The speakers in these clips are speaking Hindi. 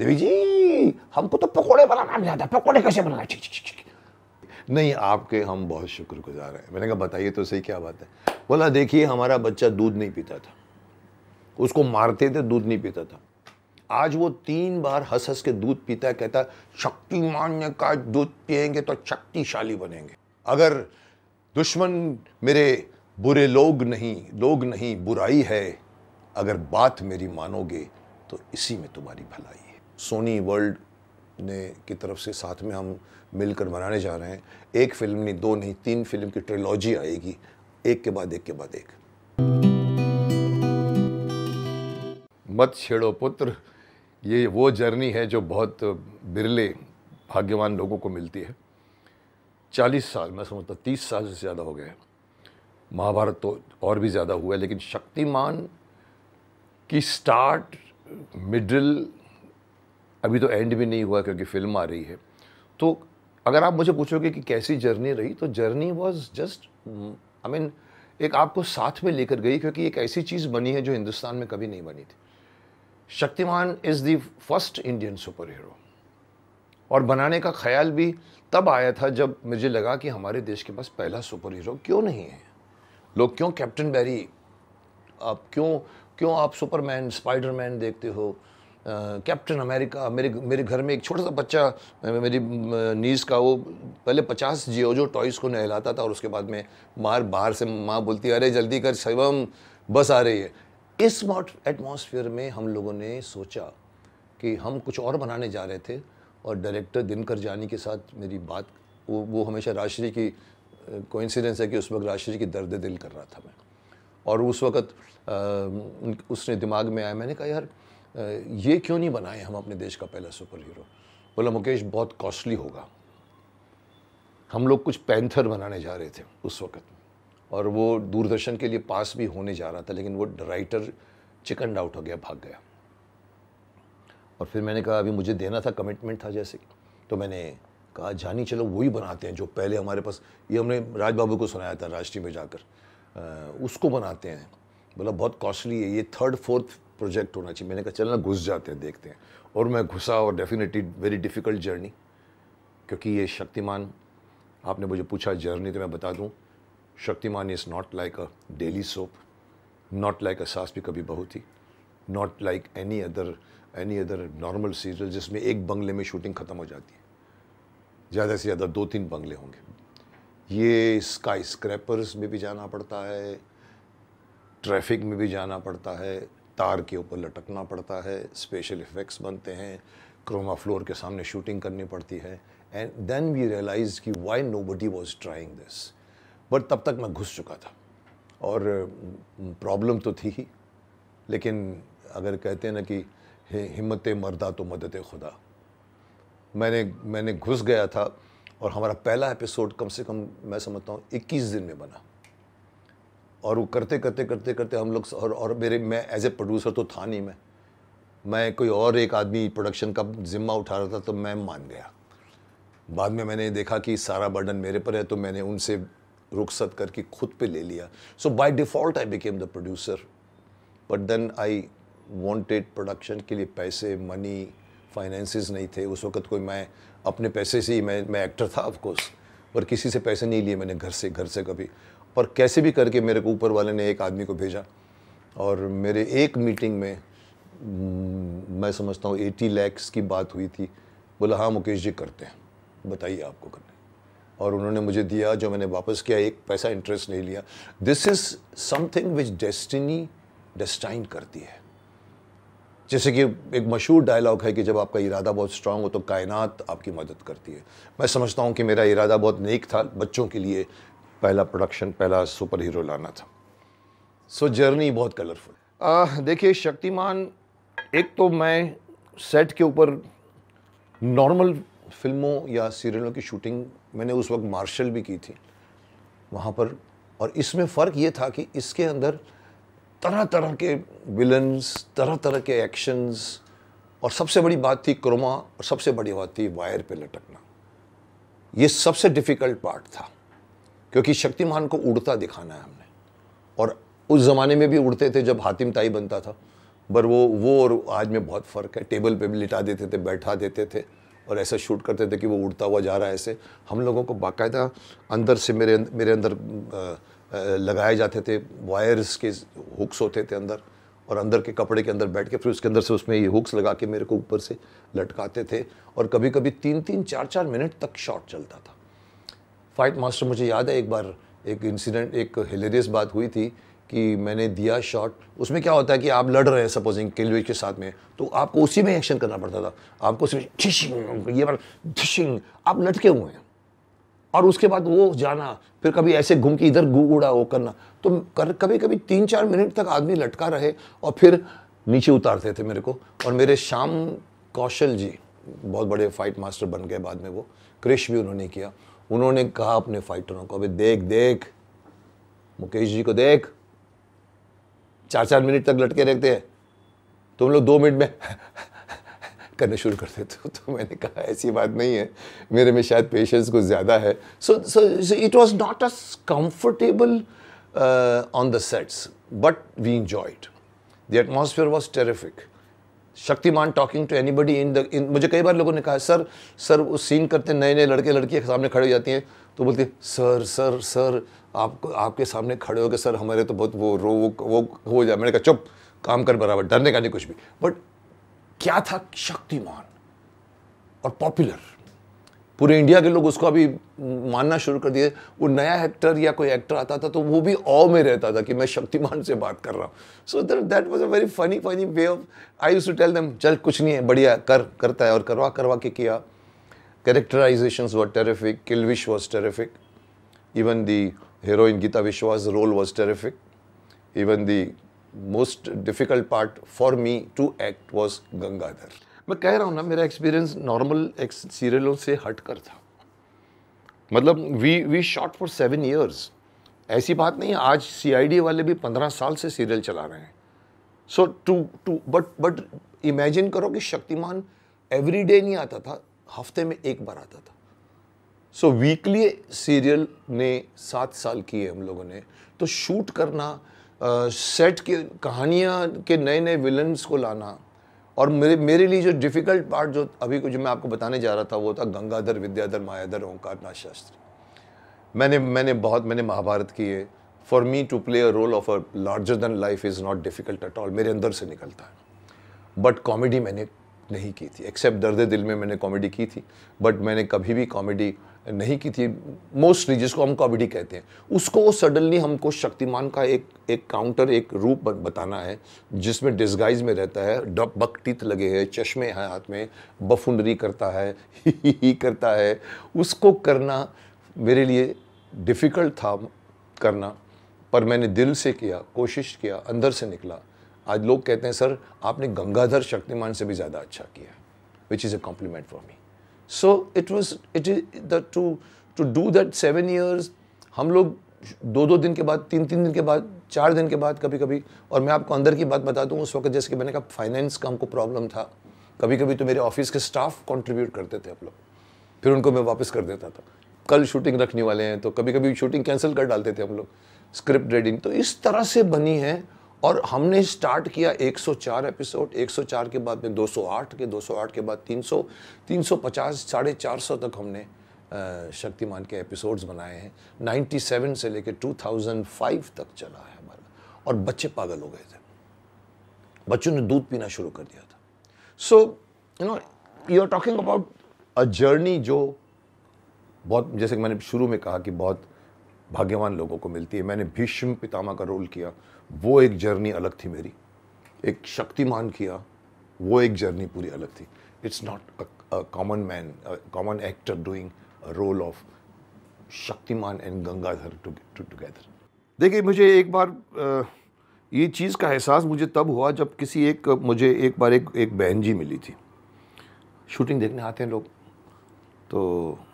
देवी जी हमको तो पकौड़े बनाना नहीं आता पकौड़े कैसे बनाना चिक चिक चिक नहीं आपके हम बहुत शुक्रगुजार हैं मैंने कहा बताइए तो सही क्या बात है बोला देखिए हमारा बच्चा दूध नहीं पीता था उसको मारते थे दूध नहीं पीता था आज वो तीन बार हंस हंस के दूध पीता कहता शक्तिमान का दूध पिएंगे तो शक्तिशाली बनेंगे अगर दुश्मन मेरे बुरे लोग नहीं लोग नहीं बुराई है अगर बात मेरी मानोगे तो इसी में तुम्हारी भलाई है सोनी वर्ल्ड ने की तरफ से साथ में हम मिलकर बनाने जा रहे हैं एक फिल्म नहीं दो नहीं तीन फिल्म की ट्रिलॉजी आएगी एक के बाद एक के बाद एक मत छेड़ो पुत्र ये वो जर्नी है जो बहुत बिरले भाग्यवान लोगों को मिलती है चालीस साल मैं समझता तीस साल से ज़्यादा हो गए महाभारत तो और भी ज़्यादा हुआ है लेकिन शक्तिमान की स्टार्ट मिडिल अभी तो एंड भी नहीं हुआ क्योंकि फिल्म आ रही है तो अगर आप मुझे पूछोगे कि कैसी जर्नी रही तो journey was just I mean एक आपको साथ में लेकर गई क्योंकि एक ऐसी चीज़ बनी है जो हिंदुस्तान में कभी नहीं बनी थी Shaktimaan is the first Indian super hero और बनाने का ख्याल भी तब आया था जब मुझे लगा कि हमारे देश के पास पहला सुपर हीरो क्यों नहीं है लोग क्यों कैप्टन बैरी आप क्यों क्यों आप सुपरमैन स्पाइडरमैन देखते हो कैप्टन अमेरिका मेरे मेरे घर में एक छोटा सा बच्चा मेरी नीस का वो पहले पचास जियो जो टॉयस को नहलाता था और उसके बाद में मार बाहर से माँ बोलती अरे जल्दी कर शिवम बस आ रही है इस एटमोसफियर में हम लोगों ने सोचा कि हम कुछ और बनाने जा रहे थे और डायरेक्टर दिनकर जानी के साथ मेरी बात वो वो हमेशा राजश्री की कोइंसिडेंस है कि उस वक्त राजश्री की दर्द दिल कर रहा था मैं और उस वक्त उसने दिमाग में आया मैंने कहा यार ये क्यों नहीं बनाए हम अपने देश का पहला सुपर हीरो बोला मुकेश बहुत कॉस्टली होगा हम लोग कुछ पैंथर बनाने जा रहे थे उस वक्त और वो दूरदर्शन के लिए पास भी होने जा रहा था लेकिन वो राइटर चिकन आउट हो गया भाग गया और फिर मैंने कहा अभी मुझे देना था कमिटमेंट था जैसे तो मैंने कहा जानी चलो वही बनाते हैं जो पहले हमारे पास ये हमने राज बाबू को सुनाया था राष्ट्रीय में जाकर आ, उसको बनाते हैं बोला बहुत कॉस्टली है ये थर्ड फोर्थ प्रोजेक्ट होना चाहिए मैंने कहा ना घुस जाते हैं देखते हैं और मैं घुसा और डेफिनेटली वेरी डिफ़िकल्ट जर्नी क्योंकि ये शक्तिमान आपने मुझे पूछा जर्नी तो मैं बता दूँ Shaktimaan is not like a daily soap not like a Saas Bhi Kabhi Bahu Thi not like any other any other normal serial जिसमें एक बंगले में शूटिंग ख़त्म हो जाती है ज़्यादा से ज़्यादा दो तीन बंगले होंगे ये स्काई स्क्रैपर्स में भी जाना पड़ता है ट्रैफिक में भी जाना पड़ता है तार के ऊपर लटकना पड़ता है स्पेशल इफ़ेक्ट्स बनते हैं क्रोमा फ्लोर के सामने शूटिंग करनी पड़ती है एंड देन वी रियलाइज कि why nobody was trying this but तब तक मैं घुस चुका था और प्रॉब्लम तो थी ही लेकिन अगर कहते हैं ना कि हिम्मत मरदा तो मदद खुदा मैंने मैंने घुस गया था और हमारा पहला एपिसोड कम से कम मैं समझता हूँ 21 दिन में बना और वो करते करते करते करते हम लोग और और मेरे मैं एज ए प्रोड्यूसर तो था नहीं मैं मैं कोई और एक आदमी प्रोडक्शन का ज़िम्मा उठा रहा था तो मैं मान गया बाद में मैंने देखा कि सारा बर्डन मेरे पर है तो मैंने उनसे रुखसत करके खुद पे ले लिया so by default I became the producer but then I wanted production के लिए पैसे मनी फाइनेंसिस नहीं थे उस वक्त कोई मैं अपने पैसे से ही मैं मैं एक्टर था ऑफकोर्स पर किसी से पैसे नहीं लिए मैंने घर से घर से कभी पर कैसे भी करके मेरे को ऊपर वाले ने एक आदमी को भेजा और मेरे एक मीटिंग में हम्म, मैं समझता हूँ एटी लैक्स की बात हुई थी बोला हाँ मुकेश जी करते हैं बताइए आपको करने और उन्होंने मुझे दिया जो मैंने वापस किया एक पैसा इंटरेस्ट नहीं लिया this is something which destiny destine करती है जैसे कि एक मशहूर डायलॉग है कि जब आपका इरादा बहुत स्ट्रांग हो तो कायनात आपकी मदद करती है मैं समझता हूँ कि मेरा इरादा बहुत नेक था बच्चों के लिए पहला प्रोडक्शन पहला सुपर हीरो लाना था सो so, जर्नी बहुत कलरफुल देखिए शक्तिमान एक तो मैं सेट के ऊपर नॉर्मल फिल्मों या सीरियलों की शूटिंग मैंने उस वक्त मार्शल भी की थी वहाँ पर और इसमें फ़र्क ये था कि इसके अंदर तरह तरह के विलन्स तरह तरह के एक्शंस और सबसे बड़ी बात थी क्रोमा और सबसे बड़ी बात थी वायर पे लटकना ये सबसे डिफ़िकल्ट पार्ट था क्योंकि शक्तिमान को उड़ता दिखाना है हमने और उस ज़माने में भी उड़ते थे जब हातिम ताई बनता था पर वो वो और आज में बहुत फ़र्क है टेबल पे भी लिटा देते थे बैठा देते थे और ऐसा शूट करते थे कि वो उड़ता हुआ जा रहा है ऐसे हम लोगों को बाकायदा अंदर से मेरे मेरे अंदर लगाए जाते थे वायर्स के हुक्स होते थे अंदर और अंदर के कपड़े के अंदर बैठ के फिर उसके अंदर से उसमें ये हुक्स लगा के मेरे को ऊपर से लटकाते थे और कभी कभी तीन तीन चार चार मिनट तक शॉट चलता था फाइट मास्टर मुझे याद है एक बार एक इंसिडेंट एक हिलेरियस बात हुई थी कि मैंने दिया शॉट उसमें क्या होता है कि आप लड़ रहे हैं सपोजिंग किलवेज के साथ में तो आपको उसी में एक्शन करना पड़ता था आपको ये बार ठिशिंग आप लटके हुए हैं और उसके बाद वो जाना फिर कभी ऐसे घूम के इधर गु उड़ा वो करना तो कर कभी कभी तीन चार मिनट तक आदमी लटका रहे और फिर नीचे उतारते थे मेरे को और मेरे श्याम कौशल जी बहुत बड़े फाइट मास्टर बन गए बाद में वो क्रिश भी उन्होंने किया उन्होंने कहा अपने फाइटरों को अभी देख देख मुकेश जी को देख चार चार मिनट तक लटके रहते हैं तुम लोग दो मिनट में करने शुरू कर देते हो तो मैंने कहा ऐसी बात नहीं है मेरे में शायद पेशेंस कुछ ज़्यादा है so so it was not as comfortable on the sets but we enjoyed the atmosphere was terrific Shaktimaan talking to anybody in the in मुझे कई बार लोगों ने कहा सर सर वो सीन करते नए नए लड़के लड़की के सामने खड़े हो जाती हैं तो बोलते सर सर सर आपको आपके सामने खड़े हो गए सर हमारे तो बहुत वो रो वो वो हो जाए मैंने कहा चुप काम कर बराबर डरने का नहीं कुछ भी बट क्या था शक्तिमान और पॉपुलर पूरे इंडिया के लोग उसको अभी मानना शुरू कर दिए वो नया एक्टर या कोई एक्टर आता था तो वो भी ऑ में रहता था कि मैं शक्तिमान से बात कर रहा हूँ so that was a very funny funny way of I you to tell them चल कुछ नहीं है बढ़िया कर करता है और करवा करवा के किया characterisation was terrific Kilvish was terrific even the heroine Geeta Vishwas role was terrific even the most difficult part for me to act was Gangadhar मैं कह रहा हूँ ना मेरा एक्सपीरियंस नॉर्मल एक्स सीरियलों से हट कर था मतलब we we shot for seven years ऐसी बात नहीं है आज डी वाले भी पंद्रह साल से सीरियल चला रहे हैं so to to but but imagine करो कि शक्तिमान एवरी डे नहीं आता था हफ्ते में एक बार आता था सो so, वीकली सीरियल ने सात साल किए हम लोगों ने तो शूट करना सेट के कहानियाँ के नए नए विलन्स को लाना और मेरे मेरे लिए जो डिफ़िकल्ट पार्ट जो अभी कुछ मैं आपको बताने जा रहा था वो था गंगाधर विद्याधर मायाधर नाथ शास्त्री मैंने मैंने बहुत मैंने महाभारत किए for me to play a role of a larger than life is not difficult at all मेरे अंदर से निकलता है बट कॉमेडी मैंने नहीं की थी एक्सेप्ट दर्द दिल में मैंने कॉमेडी की थी बट मैंने कभी भी कॉमेडी नहीं की थी मोस्टली जिसको हम कॉमेडी कहते हैं उसको सडनली हमको शक्तिमान का एक एक काउंटर एक रूप बताना है जिसमें डिस्गाइज में रहता है डब बक टीथ लगे हैं चश्मे हैं हाथ में बफुंडरी करता है ही, ही, ही करता है उसको करना मेरे लिए डिफ़िकल्ट था करना पर मैंने दिल से किया कोशिश किया अंदर से निकला आज लोग कहते हैं सर आपने गंगाधर शक्तिमान से भी ज़्यादा अच्छा किया which is a compliment for me so it was it is the to to do that seven years हम लोग दो दो दिन के बाद तीन तीन दिन के बाद चार दिन के बाद कभी कभी और मैं आपको अंदर की बात बता दूँ उस वक्त जैसे कि मैंने कहा फाइनेंस का हमको प्रॉब्लम था कभी कभी तो मेरे ऑफिस के स्टाफ कॉन्ट्रीब्यूट करते थे आप लोग फिर उनको मैं वापस कर देता था कल शूटिंग रखने वाले हैं तो कभी कभी शूटिंग कैंसिल कर डालते थे हम लोग स्क्रिप्ट रीडिंग तो इस तरह से बनी है और हमने स्टार्ट किया 104 एपिसोड 104 के बाद में 208 के 208 के बाद 300 350 साढ़े चार सौ तक हमने शक्तिमान के एपिसोड्स बनाए हैं 97 से लेकर 2005 तक चला है हमारा और बच्चे पागल हो गए थे बच्चों ने दूध पीना शुरू कर दिया था so you know you are talking about a journey जो बहुत जैसे कि मैंने शुरू में कहा कि बहुत भाग्यवान लोगों को मिलती है मैंने भीष्म पितामह का रोल किया वो एक जर्नी अलग थी मेरी एक शक्तिमान किया वो एक जर्नी पूरी अलग थी it's not a common man common actor doing role of Shaktimaan and Gangadhar together देखिए मुझे एक बार ये चीज़ का एहसास मुझे तब हुआ जब किसी एक मुझे एक बार एक एक बहन जी मिली थी शूटिंग देखने आते हैं लोग तो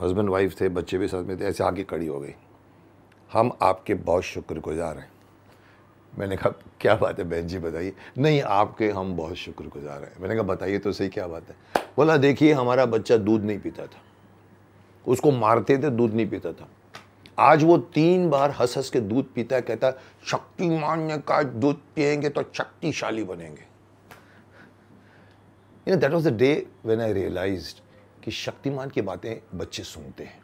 हस्बैंड वाइफ थे बच्चे भी साथ में थे ऐसे आगे खड़ी हो गई हम आपके बहुत शुक्रगुजार हैं मैंने कहा क्या बात है बहन जी बताइए नहीं आपके हम बहुत शुक्रगुजार हैं मैंने कहा बताइए तो सही क्या बात है बोला देखिए हमारा बच्चा दूध नहीं पीता था उसको मारते थे दूध नहीं पीता था आज वो तीन बार हंस हंस के दूध पीता है कहता शक्तिमान का दूध पिएंगे तो शक्तिशाली बनेंगे you know that was the day when I realised कि शक्तिमान की बातें बच्चे सुनते हैं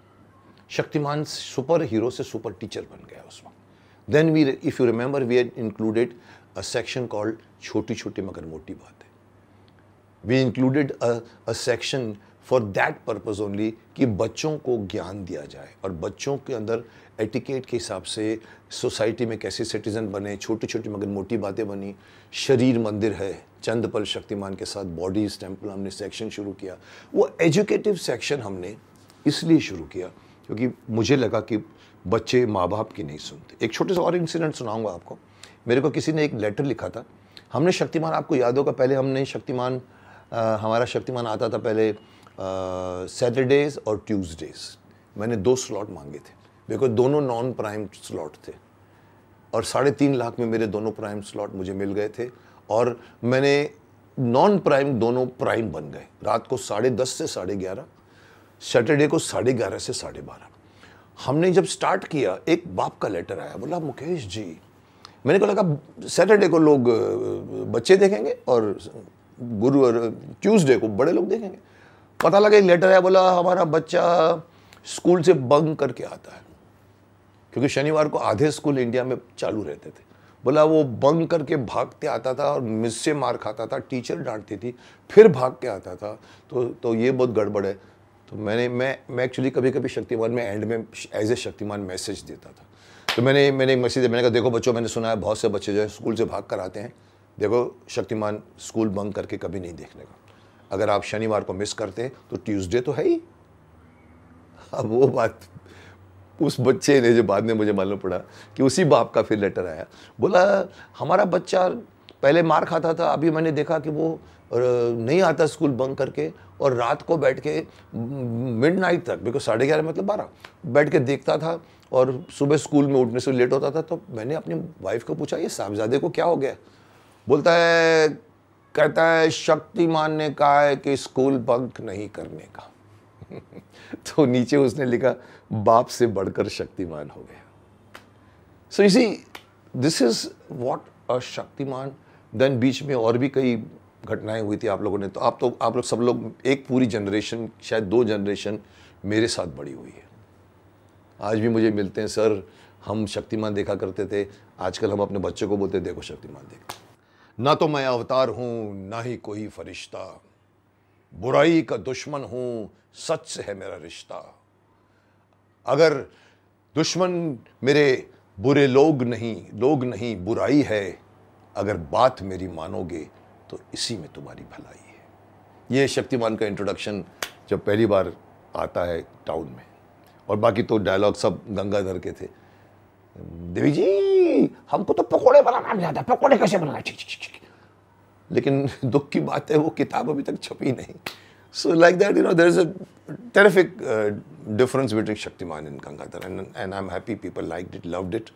शक्तिमान सुपर हीरो से सुपर टीचर बन गया उस वक्त then we if you remember we had included a section called छोटी छोटी मगर मोटी बातें we included a section for that purpose only कि बच्चों को ज्ञान दिया जाए और बच्चों के अंदर एटिकेट के हिसाब से सोसाइटी में कैसे सिटीज़न बने छोटी छोटी मगर मोटी बातें बनी शरीर मंदिर है चंद पल शक्तिमान के साथ बॉडी टेम्पल हमने सेक्शन शुरू किया वो एजुकेटिव सेक्शन हमने इसलिए शुरू किया क्योंकि मुझे लगा कि बच्चे माँ बाप की नहीं सुनते एक छोटे सा और इंसिडेंट सुनाऊंगा आपको मेरे को किसी ने एक लेटर लिखा था हमने शक्तिमान आपको याद होगा पहले हमने शक्तिमान आ, हमारा शक्तिमान आता था पहले सैटरडेज और ट्यूसडेज मैंने दो स्लॉट मांगे थे बिकॉज दोनों नॉन प्राइम स्लॉट थे और साढ़े तीन लाख में मेरे दोनों प्राइम स्लॉट मुझे मिल गए थे और मैंने नॉन प्राइम दोनों प्राइम बन गए रात को साढ़े दस से साढ़े ग्यारह सैटरडे को साढ़े ग्यारह से साढ़े बारह हमने जब स्टार्ट किया एक बाप का लेटर आया बोला मुकेश जी मैंने कहा लगा सैटरडे को लोग बच्चे देखेंगे और गुरु और ट्यूसडे को बड़े लोग देखेंगे पता लगा एक लेटर आया बोला हमारा बच्चा स्कूल से बंग करके आता है क्योंकि शनिवार को आधे स्कूल इंडिया में चालू रहते थे बोला वो बंग करके भागते आता था और मिस से मार खाता था टीचर डांटती थी फिर भाग के आता था तो तो ये बहुत गड़बड़ है तो मैंने मैं मैं एक्चुअली कभी कभी शक्तिमान में एंड में एज ए शक्तिमान मैसेज देता था तो मैंने मैंने एक मैसेज मैंने कहा देखो बच्चों मैंने सुना है बहुत से बच्चे जो है स्कूल से भाग कर आते हैं देखो शक्तिमान स्कूल बंक करके कभी नहीं देखने का अगर आप शनिवार को मिस करते हैं तो ट्यूसडे तो है ही अब वो बात उस बच्चे ने जो बाद में मुझे मालूम पड़ा कि उसी बाप का फिर लेटर आया बोला हमारा बच्चा पहले मार खाता था अभी मैंने देखा कि वो नहीं आता स्कूल बंक करके और रात को बैठ के मिड नाइट तक बिकॉज साढ़े ग्यारह मतलब बारह बैठ के देखता था और सुबह स्कूल में उठने से लेट होता था तो मैंने अपनी वाइफ को पूछा ये साहबजादे को क्या हो गया बोलता है कहता है शक्तिमान ने कहा है कि स्कूल बंक नहीं करने का तो नीचे उसने लिखा बाप से बढ़कर शक्तिमान हो गया सो इसी this is what a Shaktimaan then बीच में और भी कई घटनाएं हुई थी आप लोगों ने तो आप तो आप लोग सब लोग एक पूरी जनरेशन शायद दो जनरेशन मेरे साथ बड़ी हुई है आज भी मुझे मिलते हैं सर हम शक्तिमान देखा करते थे आजकल हम अपने बच्चों को बोलते देखो शक्तिमान देखो ना तो मैं अवतार हूँ ना ही कोई फरिश्ता बुराई का दुश्मन हूँ सच से है मेरा रिश्ता अगर दुश्मन मेरे बुरे लोग नहीं लोग नहीं बुराई है अगर बात मेरी मानोगे तो इसी में तुम्हारी भलाई है ये शक्तिमान का इंट्रोडक्शन जब पहली बार आता है टाउन में और बाकी तो डायलॉग सब गंगाधर के थे देवी जी हमको तो पकोड़े बनाना नहीं आता पकोड़े कैसे बनाना चीक चीक चीक। लेकिन दुख की बात है वो किताब अभी तक छपी नहीं so like that you know there is a terrific difference between Shaktimaan in Gangadhar and I am happy people like it loved it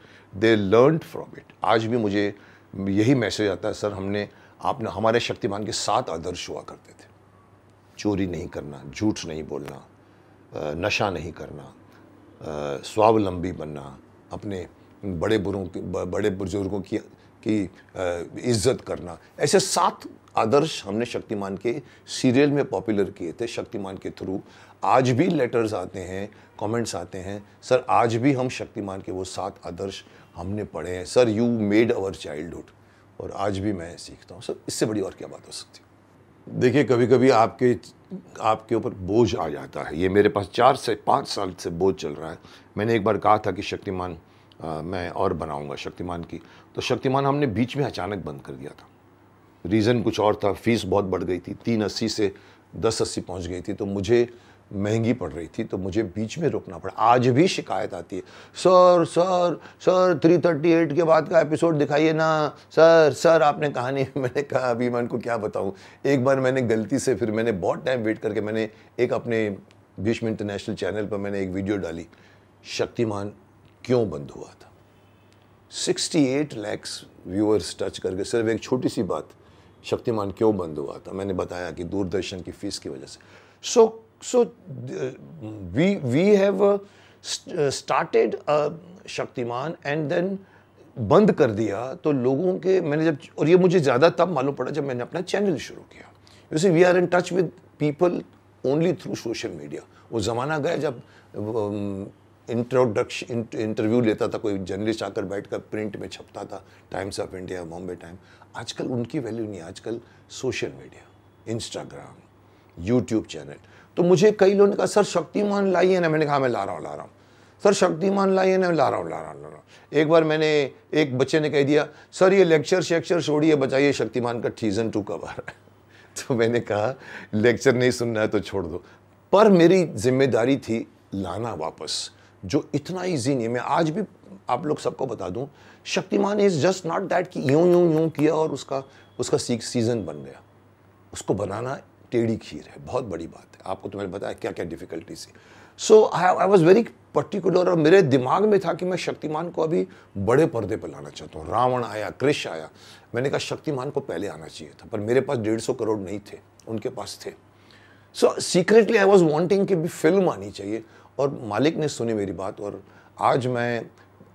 they learn from it आज भी मुझे यही मैसेज आता है सर हमने आपने हमारे शक्तिमान के सात आदर्श हुआ करते थे चोरी नहीं करना झूठ नहीं बोलना नशा नहीं करना स्वावलंबी बनना अपने बड़े बुरों के बड़े बुजुर्गों की की इज्जत करना ऐसे सात आदर्श हमने शक्तिमान के सीरियल में पॉपुलर किए थे शक्तिमान के थ्रू आज भी लेटर्स आते हैं कमेंट्स आते हैं सर आज भी हम शक्तिमान के वो सात आदर्श हमने पढ़े हैं sir you made our childhood और आज भी मैं सीखता हूँ सर इससे बड़ी और क्या बात हो सकती है देखिए कभी कभी आपके आपके ऊपर बोझ आ जाता है ये मेरे पास चार से पाँच साल से बोझ चल रहा है मैंने एक बार कहा था कि शक्तिमान आ, मैं और बनाऊंगा शक्तिमान की तो शक्तिमान हमने बीच में अचानक बंद कर दिया था रीज़न कुछ और था फीस बहुत बढ़ गई थी तीन अस्सी से दस अस्सी पहुँच गई थी तो मुझे महंगी पड़ रही थी तो मुझे बीच में रोकना पड़ा आज भी शिकायत आती है sir sir sir three thirty eight के बाद का एपिसोड दिखाइए ना सर सर आपने कहा नहीं मैंने कहा अभी मैं उनको क्या बताऊँ एक बार मैंने गलती से फिर मैंने बहुत टाइम वेट करके मैंने एक अपने भीष्म इंटरनेशनल चैनल पर मैंने एक वीडियो डाली शक्तिमान क्यों बंद हुआ था 68 लैक्स व्यूअर्स टच करके सिर्फ एक छोटी सी बात शक्तिमान क्यों बंद हुआ था मैंने बताया कि दूरदर्शन की फीस की वजह से so so we we have started Shaktimaan and then बंद कर दिया तो लोगों के मैंने जब और ये मुझे ज़्यादा तब मालूम पड़ा जब मैंने अपना चैनल शुरू किया वैसे we are in touch with people only through social media वो ज़माना गया जब um, इंट्रोडक्शन इंटरव्यू लेता था कोई जर्नलिस्ट आकर बैठ कर प्रिंट में छपता था Times of India Bombay time आजकल उनकी वैल्यू नहीं आजकल social media Instagram YouTube channel तो मुझे कई लोगों ने कहा सर शक्तिमान लाइए ना मैंने कहा हाँ, मैं ला रहा हूँ ला रहा हूँ सर शक्तिमान लाइए ना ला रहा हूँ ला रहा हूँ ला रहा हूँ एक बार मैंने एक बच्चे ने कह दिया सर ये लेक्चर शेक्चर छोड़िए बचाइए शक्तिमान का टीजन टू कब आ रहा है तो मैंने कहा लेक्चर नहीं सुनना है तो छोड़ दो पर मेरी जिम्मेदारी थी लाना वापस जो इतना ईजी नहीं है मैं आज भी आप लोग सबको बता दूं Shaktimaan is just not that कि यूं यूं यूं किया और उसका उसका सीख सीज़न बन गया उसको बनाना टेढ़ी खीर है बहुत बड़ी बात है आपको तो मैंने बताया क्या क्या डिफिकल्टीज है so I was very particular और मेरे दिमाग में था कि मैं शक्तिमान को अभी बड़े पर्दे पर लाना चाहता हूँ रावण आया कृष आया मैंने कहा शक्तिमान को पहले आना चाहिए था पर मेरे पास डेढ़ सौ करोड़ नहीं थे उनके पास थे so secretly I was wanting कि भी फिल्म आनी चाहिए और मालिक ने सुनी मेरी बात और आज मैं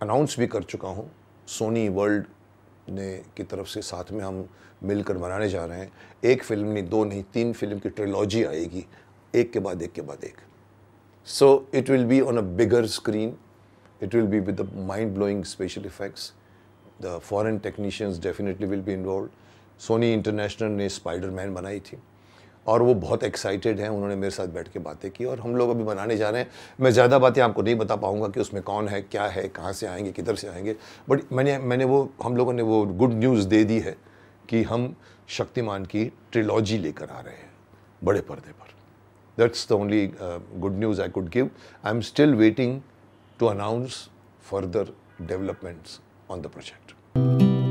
अनाउंस भी कर चुका हूँ सोनी वर्ल्ड ने की तरफ से साथ में हम मिलकर बनाने जा रहे हैं एक फिल्म नहीं दो नहीं तीन फिल्म की ट्रेलॉजी आएगी एक के बाद एक के बाद एक so it will be on a bigger screen it will be with the mind blowing special effects the foreign technicians definitely will be involve Sony International ने स्पाइडर मैन बनाई थी और वो बहुत एक्साइटेड हैं उन्होंने मेरे साथ बैठ के बातें की और हम लोग अभी बनाने जा रहे हैं मैं ज़्यादा बातें आपको नहीं बता पाऊँगा कि उसमें कौन है क्या है कहाँ से आएंगे किधर से आएंगे बट मैंने मैंने वो हम लोगों ने वो गुड न्यूज़ दे दी है कि हम शक्तिमान की ट्रिलॉजी लेकर आ रहे हैं बड़े पर्दे पर that's the only good news I could give I am still waiting to announce further developments on the project